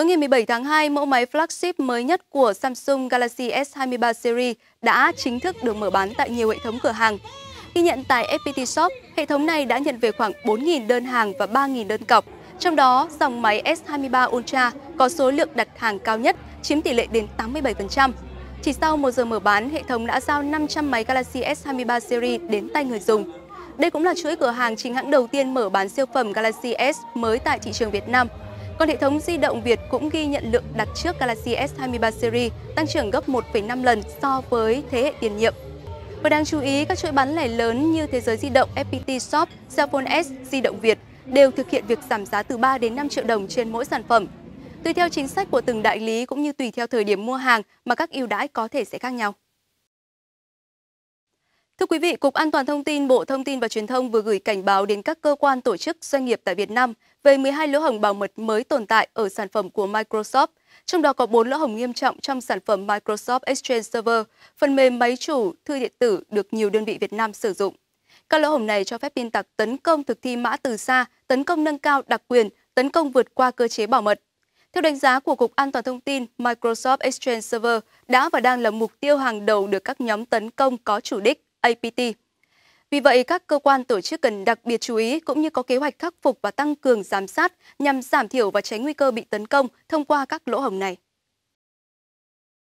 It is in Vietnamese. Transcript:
Tối ngày 17 tháng 2, mẫu máy flagship mới nhất của Samsung Galaxy S23 series đã chính thức được mở bán tại nhiều hệ thống cửa hàng. Ghi nhận tại FPT Shop, hệ thống này đã nhận về khoảng 4.000 đơn hàng và 3.000 đơn cọc. Trong đó, dòng máy S23 Ultra có số lượng đặt hàng cao nhất, chiếm tỷ lệ đến 87%. Chỉ sau 1 giờ mở bán, hệ thống đã giao 500 máy Galaxy S23 series đến tay người dùng. Đây cũng là chuỗi cửa hàng chính hãng đầu tiên mở bán siêu phẩm Galaxy S mới tại thị trường Việt Nam còn hệ thống di động Việt cũng ghi nhận lượng đặt trước Galaxy S23 series tăng trưởng gấp 1,5 lần so với thế hệ tiền nhiệm. Và đáng chú ý, các chuỗi bán lẻ lớn như Thế giới di động, FPT Shop, Cellphone S, Di động Việt đều thực hiện việc giảm giá từ 3 đến 5 triệu đồng trên mỗi sản phẩm. Tùy theo chính sách của từng đại lý cũng như tùy theo thời điểm mua hàng mà các ưu đãi có thể sẽ khác nhau. Thưa quý vị, Cục An toàn Thông tin Bộ Thông tin và Truyền thông vừa gửi cảnh báo đến các cơ quan tổ chức doanh nghiệp tại Việt Nam về 12 lỗ hổng bảo mật mới tồn tại ở sản phẩm của Microsoft, trong đó có 4 lỗ hổng nghiêm trọng trong sản phẩm Microsoft Exchange Server, phần mềm máy chủ thư điện tử được nhiều đơn vị Việt Nam sử dụng. Các lỗ hổng này cho phép tin tặc tấn công thực thi mã từ xa, tấn công nâng cao đặc quyền, tấn công vượt qua cơ chế bảo mật. Theo đánh giá của Cục An toàn Thông tin, Microsoft Exchange Server đã và đang là mục tiêu hàng đầu được các nhóm tấn công có chủ đích APT vì vậy, các cơ quan tổ chức cần đặc biệt chú ý cũng như có kế hoạch khắc phục và tăng cường giám sát nhằm giảm thiểu và tránh nguy cơ bị tấn công thông qua các lỗ hổng này.